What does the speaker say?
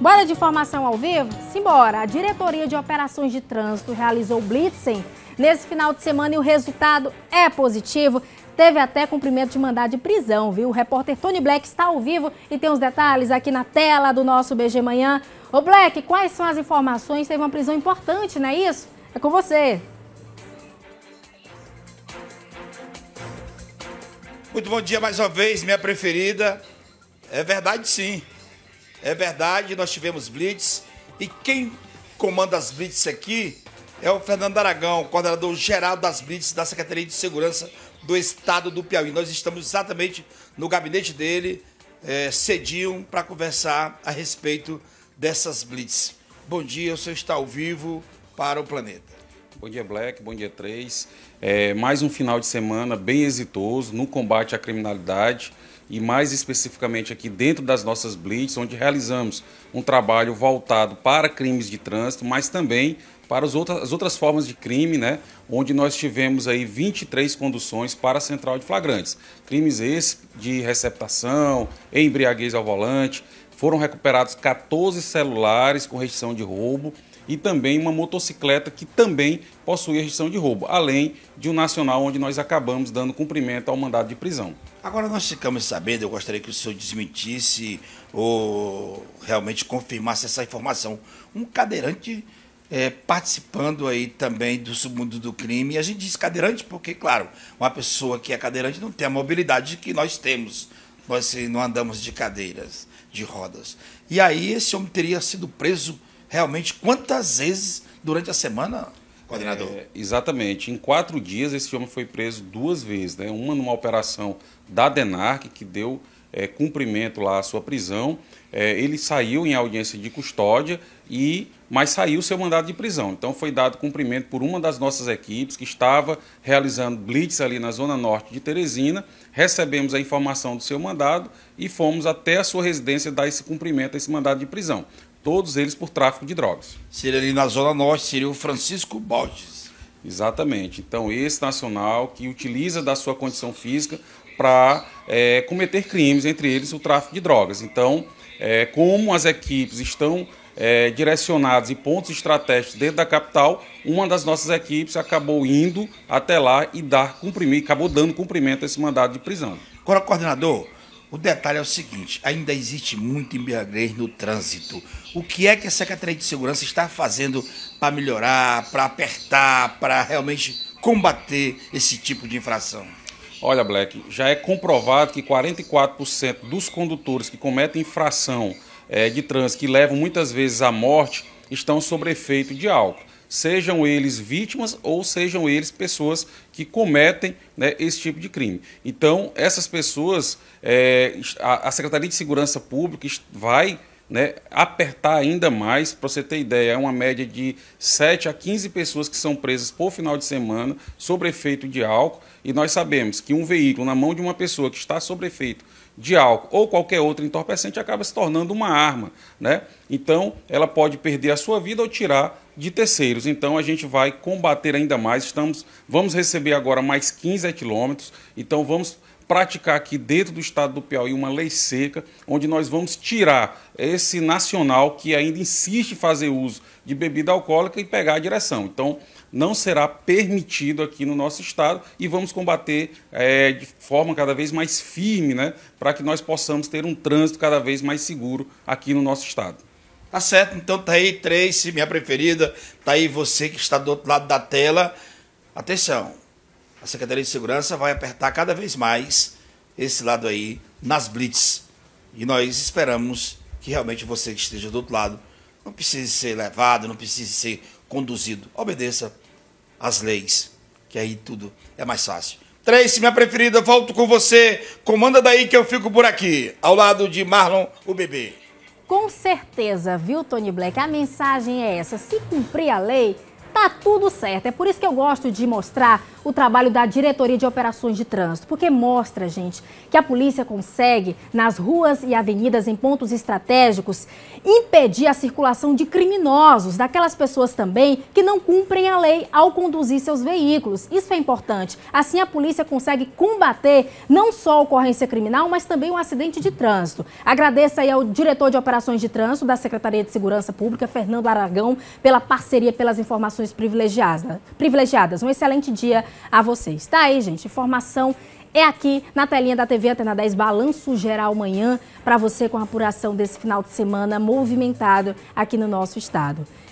Bora de informação ao vivo? Simbora! A Diretoria de Operações de Trânsito realizou blitzen nesse final de semana e o resultado é positivo. Teve até cumprimento de mandado de prisão, viu? O repórter Tony Black está ao vivo e tem os detalhes aqui na tela do nosso BG Manhã. Ô Black, quais são as informações? Teve uma prisão importante, não é isso? É com você. Muito bom dia mais uma vez, minha preferida. É verdade sim. É verdade, nós tivemos blitz. E quem comanda as blitz aqui é o Fernando Aragão, coordenador geral das blitz da Secretaria de Segurança do Estado do Piauí. Nós estamos exatamente no gabinete dele, é, cedinho, para conversar a respeito dessas blitz. Bom dia, você está ao vivo para o planeta. Bom dia, Black. Bom dia, 3. É, mais um final de semana bem exitoso no combate à criminalidade e mais especificamente aqui dentro das nossas blitz, onde realizamos um trabalho voltado para crimes de trânsito, mas também para as outras, outras formas de crime, né? onde nós tivemos aí 23 conduções para a central de flagrantes. Crimes esses de receptação, embriaguez ao volante, foram recuperados 14 celulares com restrição de roubo, e também uma motocicleta que também possuía restrição de roubo, além de um nacional onde nós acabamos dando cumprimento ao mandado de prisão. Agora nós ficamos sabendo, eu gostaria que o senhor desmentisse ou realmente confirmasse essa informação. Um cadeirante é, participando aí também do submundo do crime. E a gente diz cadeirante porque, claro, uma pessoa que é cadeirante não tem a mobilidade que nós temos. Nós eh, não andamos de cadeiras, de rodas. E aí esse homem teria sido preso realmente quantas vezes durante a semana, coordenador? É, exatamente. Em quatro dias, esse homem foi preso duas vezes. Né? Uma numa operação da DENARC, que deu é, cumprimento lá à sua prisão. É, ele saiu em audiência de custódia, e mas saiu seu mandado de prisão. Então foi dado cumprimento por uma das nossas equipes que estava realizando blitz ali na zona norte de Teresina. Recebemos a informação do seu mandado e fomos até a sua residência dar esse cumprimento, esse mandado de prisão todos eles por tráfico de drogas. Seria ali na Zona Norte, seria o Francisco Borges. Exatamente. Então, esse nacional que utiliza da sua condição física para é, cometer crimes, entre eles o tráfico de drogas. Então, é, como as equipes estão é, direcionadas em pontos estratégicos dentro da capital, uma das nossas equipes acabou indo até lá e dar cumprimento, acabou dando cumprimento a esse mandado de prisão. Agora, coordenador, o detalhe é o seguinte: ainda existe muito embriaguez no trânsito. O que é que a Secretaria de Segurança está fazendo para melhorar, para apertar, para realmente combater esse tipo de infração? Olha, Black, já é comprovado que 44% dos condutores que cometem infração é, de trânsito, que levam muitas vezes à morte, estão sob efeito de álcool sejam eles vítimas ou sejam eles pessoas que cometem né, esse tipo de crime. Então, essas pessoas, é, a, Secretaria de Segurança Pública vai né, apertar ainda mais, para você ter ideia, é uma média de 7 a 15 pessoas que são presas por final de semana sobre efeito de álcool. E nós sabemos que um veículo na mão de uma pessoa que está sobre efeito de álcool ou qualquer outro entorpecente acaba se tornando uma arma. Né? Então, ela pode perder a sua vida ou tirar de terceiros. Então a gente vai combater ainda mais. Estamos, vamos receber agora mais 15 quilômetros. Então vamos praticar aqui dentro do estado do Piauí uma lei seca, onde nós vamos tirar esse nacional que ainda insiste em fazer uso de bebida alcoólica e pegar a direção. Então, não será permitido aqui no nosso estado e vamos combater é, de forma cada vez mais firme, né, para que nós possamos ter um trânsito cada vez mais seguro aqui no nosso estado. Tá certo? Então tá aí, Trace, minha preferida. Tá aí você que está do outro lado da tela. Atenção, a Secretaria de Segurança vai apertar cada vez mais esse lado aí nas blitz. E nós esperamos que realmente você que esteja do outro lado não precise ser levado, não precise ser conduzido. Obedeça às leis, que aí tudo é mais fácil. Trace, minha preferida, volto com você. Comanda daí que eu fico por aqui, ao lado de Marlon, o bebê. Com certeza, viu, Tony Black? A mensagem é essa: se cumprir a lei, tá tudo certo. É por isso que eu gosto de mostrar o trabalho da Diretoria de Operações de Trânsito, porque mostra, gente, que a polícia consegue, nas ruas e avenidas, em pontos estratégicos, impedir a circulação de criminosos, daquelas pessoas também que não cumprem a lei ao conduzir seus veículos. Isso é importante. Assim, a polícia consegue combater não só a ocorrência criminal, mas também o um acidente de trânsito. Agradeço aí ao diretor de Operações de Trânsito da Secretaria de Segurança Pública, Fernando Aragão, pela parceria, pelas informações privilegiadas. privilegiadas. Um excelente dia a vocês. Tá aí, gente, informação é aqui na telinha da TV Antena 10 Balanço Geral amanhã para você com a apuração desse final de semana movimentado aqui no nosso estado.